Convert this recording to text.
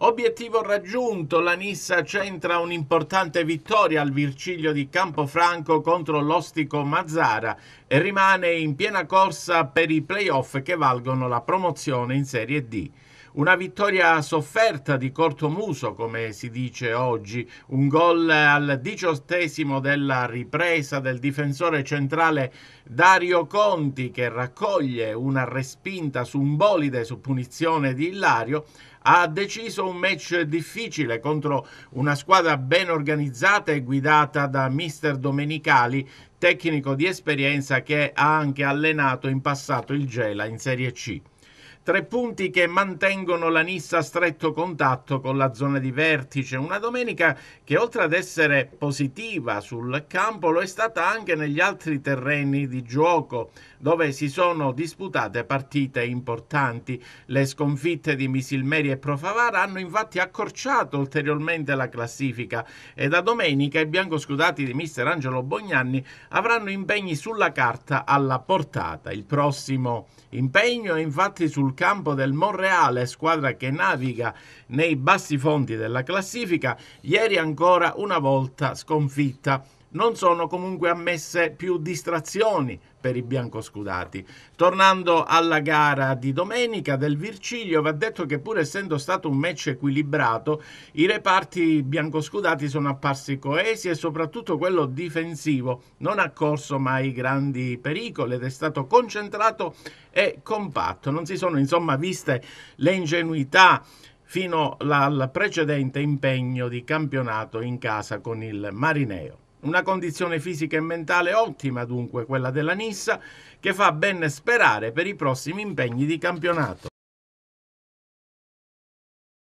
Obiettivo raggiunto, la Nissa centra un'importante vittoria al Virgilio di Campofranco contro l'Ostico Mazzara e rimane in piena corsa per i playoff che valgono la promozione in Serie D. Una vittoria sofferta di corto muso, come si dice oggi, un gol al diciottesimo della ripresa del difensore centrale Dario Conti che raccoglie una respinta su un bolide su punizione di Ilario ha deciso un match difficile contro una squadra ben organizzata e guidata da mister Domenicali, tecnico di esperienza che ha anche allenato in passato il Gela in Serie C. Tre punti che mantengono la Nissa a stretto contatto con la zona di vertice. Una domenica che oltre ad essere positiva sul campo lo è stata anche negli altri terreni di gioco dove si sono disputate partite importanti. Le sconfitte di Misilmeri e Profavara hanno infatti accorciato ulteriormente la classifica e da domenica i biancoscudati di mister Angelo Bognanni avranno impegni sulla carta alla portata. Il prossimo impegno è infatti sul campo del Monreale, squadra che naviga nei bassi fondi della classifica, ieri ancora una volta sconfitta non sono comunque ammesse più distrazioni per i biancoscudati. Tornando alla gara di domenica del Virgilio, va detto che pur essendo stato un match equilibrato, i reparti biancoscudati sono apparsi coesi e soprattutto quello difensivo non ha corso mai grandi pericoli ed è stato concentrato e compatto. Non si sono insomma viste le ingenuità fino al precedente impegno di campionato in casa con il Marineo. Una condizione fisica e mentale ottima dunque quella della Nissa, che fa ben sperare per i prossimi impegni di campionato.